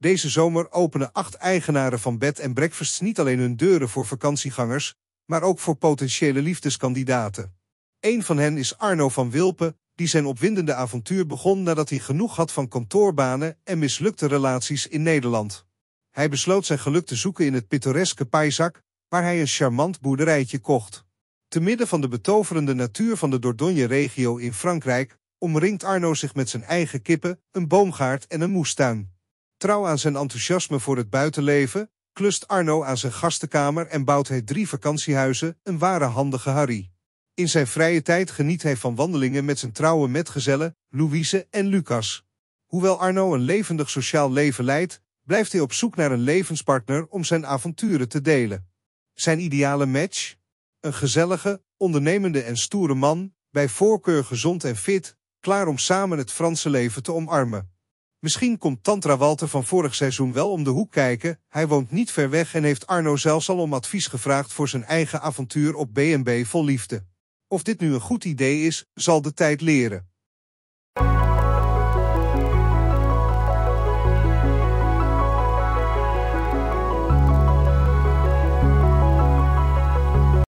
Deze zomer openen acht eigenaren van bed en breakfasts niet alleen hun deuren voor vakantiegangers, maar ook voor potentiële liefdeskandidaten. Een van hen is Arno van Wilpen, die zijn opwindende avontuur begon nadat hij genoeg had van kantoorbanen en mislukte relaties in Nederland. Hij besloot zijn geluk te zoeken in het pittoreske Paisak, waar hij een charmant boerderijtje kocht. Te midden van de betoverende natuur van de Dordogne-regio in Frankrijk omringt Arno zich met zijn eigen kippen, een boomgaard en een moestuin. Trouw aan zijn enthousiasme voor het buitenleven, klust Arno aan zijn gastenkamer en bouwt hij drie vakantiehuizen, een ware handige Harry. In zijn vrije tijd geniet hij van wandelingen met zijn trouwe metgezellen, Louise en Lucas. Hoewel Arno een levendig sociaal leven leidt, blijft hij op zoek naar een levenspartner om zijn avonturen te delen. Zijn ideale match? Een gezellige, ondernemende en stoere man, bij voorkeur gezond en fit, klaar om samen het Franse leven te omarmen. Misschien komt Tantra Walter van vorig seizoen wel om de hoek kijken. Hij woont niet ver weg en heeft Arno zelfs al om advies gevraagd voor zijn eigen avontuur op BNB vol liefde. Of dit nu een goed idee is, zal de tijd leren.